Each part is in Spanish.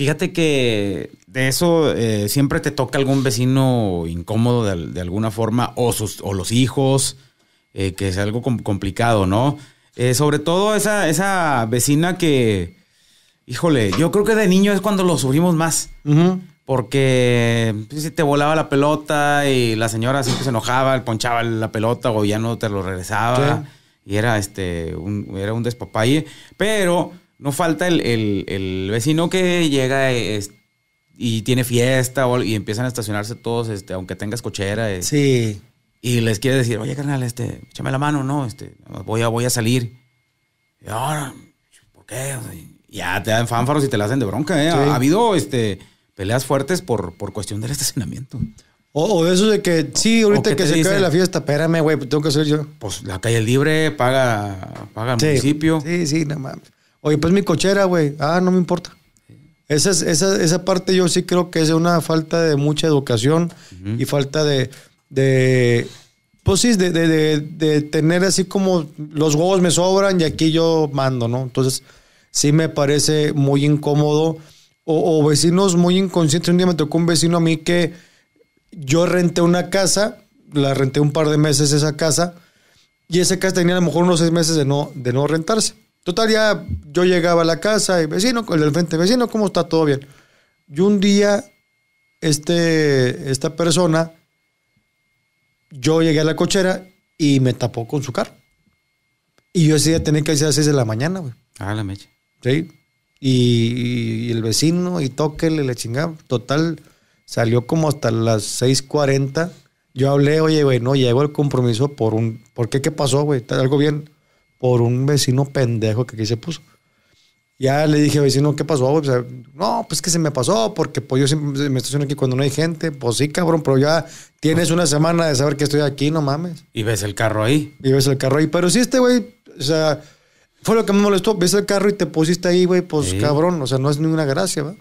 Fíjate que de eso eh, siempre te toca algún vecino incómodo de, alguna forma, o, sus, o los hijos, eh, que es algo complicado, ¿no? Eh, sobre todo esa, esa vecina que, híjole, yo creo que de niño es cuando lo sufrimos más. Porque pues, si te volaba la pelota y la señora siempre se enojaba, ponchaba la pelota o ya no te lo regresaba. Y era este un, era un despapalle. Pero no falta el, vecino que llega eh, y tiene fiesta y empiezan a estacionarse todos, este, aunque tengas cochera. Eh, sí. Y les quiere decir, oye, carnal, este, échame la mano, ¿no? Este, voy a, voy a salir. ahora, ¿por qué? ya te dan fánfaros y te la hacen de bronca, ¿eh? Ha, habido, este, peleas fuertes por, por cuestión del estacionamiento. O, eso de que, sí, ahorita que se quede cae la fiesta, espérame, güey, pues tengo que hacer yo. Pues la calle libre, paga, paga el municipio. Sí, sí, nada más. Oye, pues mi cochera, güey. Ah, no me importa. Esa, esa, esa, parte yo sí creo que es una falta de mucha educación y falta de, de pues sí, de, de, de, tener así como los huevos me sobran y aquí yo mando, ¿no? Entonces, sí me parece muy incómodo. O, o vecinos muy inconscientes. Un día me tocó un vecino a mí que yo renté una casa, la renté un par de meses esa casa, y esa casa tenía a lo mejor unos seis meses de no, de no rentarse. Total, ya yo llegaba a la casa y vecino, el frente, vecino, ¿cómo está? ¿Todo bien? Y un día, este, esta persona, yo llegué a la cochera y me tapó con su carro. Y yo decía, tenía que irse a las 6 de la mañana, güey. Ah, la mecha. Sí. Y, el vecino, y toque, le chingaba. Total, salió como hasta las 6.40. Yo hablé, oye, güey, no llegó el compromiso por un... ¿Por qué? ¿Qué pasó, güey? ¿Algo bien? por un vecino pendejo que aquí se puso. Ya le dije, vecino, ¿qué pasó? no, pues que se me pasó, porque pues yo siempre me estaciono aquí cuando no hay gente. Pues sí, cabrón, pero ya tienes una semana de saber que estoy aquí, no mames. Y ves el carro ahí. Y ves el carro ahí. Pero sí, este güey, o sea, fue lo que me molestó. Ves el carro y te pusiste ahí, güey, pues cabrón, o sea, no es ninguna gracia, ¿va?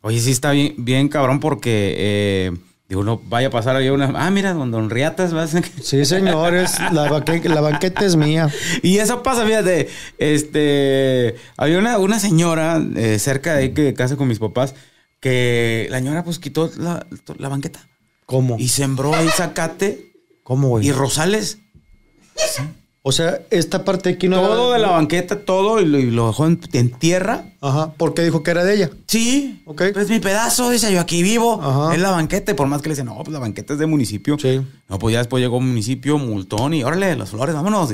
Oye, sí está bien, bien cabrón, porque eh, Digo, no vaya a pasar había una. Ah, mira, don, don Riatas. ¿vas? Sí, señores, la, banqueta es mía. Y eso pasa, fíjate. Este, había una, señora eh, cerca de que casa con mis papás que la señora pues quitó la, banqueta. ¿Cómo? Y sembró ahí zacate. ¿Cómo, güey? Y rosales. ¿Sí? O sea, esta parte aquí no. Todo de la banqueta, todo, y lo, dejó en, tierra. Ajá. Porque dijo que era de ella. Sí. Ok. Pues mi pedazo, dice yo aquí vivo. Ajá. Es la banqueta. por más que le dicen, no, pues la banqueta es de municipio. Sí. No, pues ya después llegó municipio, multón, y órale, las flores, vámonos.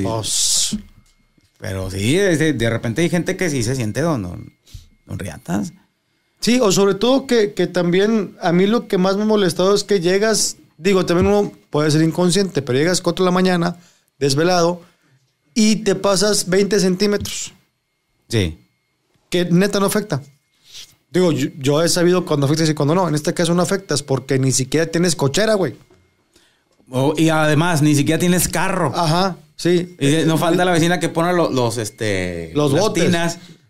Pero sí, de, repente hay gente que sí se siente don, don, Riatas. Sí, o sobre todo que, que, también a mí lo que más me ha molestado es que llegas, digo, también uno puede ser inconsciente, pero llegas 4 de la mañana, desvelado y te pasas 20 centímetros. Sí. Que neta no afecta. Digo, yo, he sabido cuando afecta y cuando no. En este caso no afectas porque ni siquiera tienes cochera, güey. y además, ni siquiera tienes carro. Ajá, sí. Y no falta la vecina que pone los, este. Los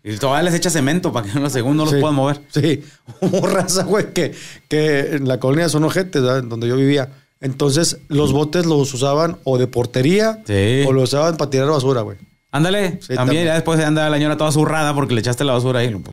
y todavía les echa cemento para que en los segundos no los puedan mover. Sí. Hubo raza, güey, que, que en la colonia son ojetes, donde yo vivía entonces, los botes los usaban o de portería o los usaban para tirar basura, güey. Ándale, también, ya después anda la ñora toda zurrada porque le echaste la basura ahí.